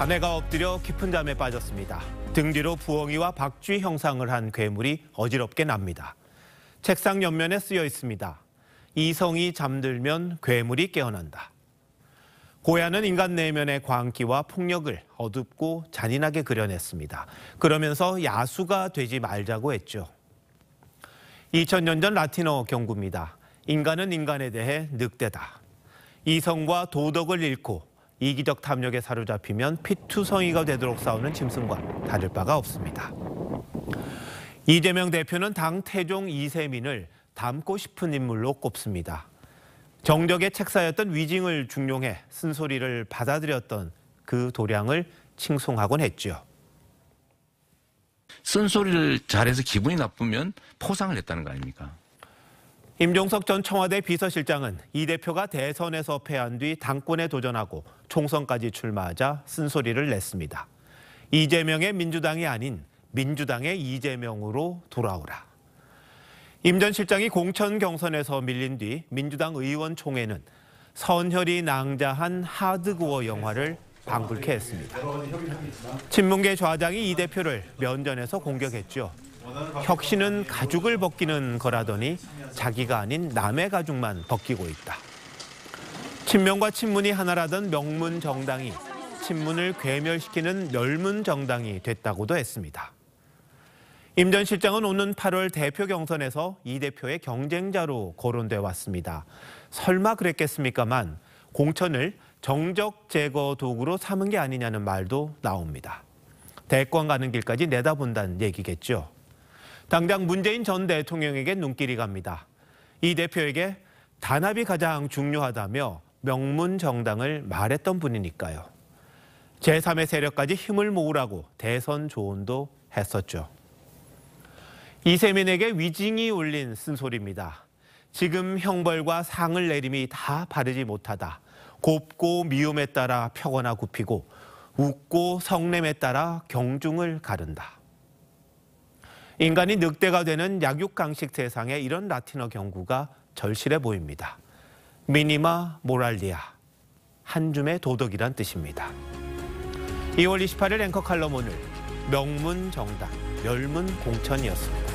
사내가 엎드려 깊은 잠에 빠졌습니다. 등 뒤로 부엉이와 박쥐 형상을 한 괴물이 어지럽게 납니다. 책상 옆면에 쓰여 있습니다. 이성이 잠들면 괴물이 깨어난다. 고야는 인간 내면의 광기와 폭력을 어둡고 잔인하게 그려냈습니다. 그러면서 야수가 되지 말자고 했죠. 2000년 전 라틴어 경구입니다. 인간은 인간에 대해 늑대다. 이성과 도덕을 잃고 이기적 탐욕에 사로잡히면 피투성이가 되도록 싸우는 짐승과 다를 바가 없습니다. 이재명 대표는 당 태종 이세민을 닮고 싶은 인물로 꼽습니다. 정적의 책사였던 위징을 중용해 쓴소리를 받아들였던 그 도량을 칭송하곤 했지 쓴소리를 잘해서 기분이 나쁘면 포상을 했다는 거 아닙니까? 임종석 전 청와대 비서실장은 이 대표가 대선에서 패한 뒤 당권에 도전하고 총선까지 출마하자 쓴소리를 냈습니다. 이재명의 민주당이 아닌 민주당의 이재명으로 돌아오라. 임 전 실장이 공천 경선에서 밀린 뒤 민주당 의원총회는 선혈이 낭자한 하드고어 영화를 방불케 했습니다. 친문계 좌장이 이 대표를 면전에서 공격했죠. 혁신은 가죽을 벗기는 거라더니 자기가 아닌 남의 가죽만 벗기고 있다. 친명과 친문이 하나라던 명문 정당이 친문을 괴멸시키는 멸문 정당이 됐다고도 했습니다. 임 전 실장은 오는 8월 대표 경선에서 이 대표의 경쟁자로 거론돼 왔습니다. 설마 그랬겠습니까만 공천을 정적 제거 도구로 삼은 게 아니냐는 말도 나옵니다. 대권 가는 길까지 내다본다는 얘기겠죠. 당장 문재인 전 대통령에게 눈길이 갑니다. 이 대표에게 단합이 가장 중요하다며 명문 정당을 말했던 분이니까요. 제3의 세력까지 힘을 모으라고 대선 조언도 했었죠. 이세민에게 위징이 울린 쓴소리입니다. 지금 형벌과 상을 내림이 다 바르지 못하다. 곱고 미움에 따라 펴거나 굽히고 웃고 성냄에 따라 경중을 가른다. 인간이 늑대가 되는 약육강식 세상에 이런 라틴어 경구가 절실해 보입니다. 미니마 모랄리아, 한 줌의 도덕이란 뜻입니다. 2월 28일 앵커 칼럼 오늘 명문 정당, 멸문 공천이었습니다.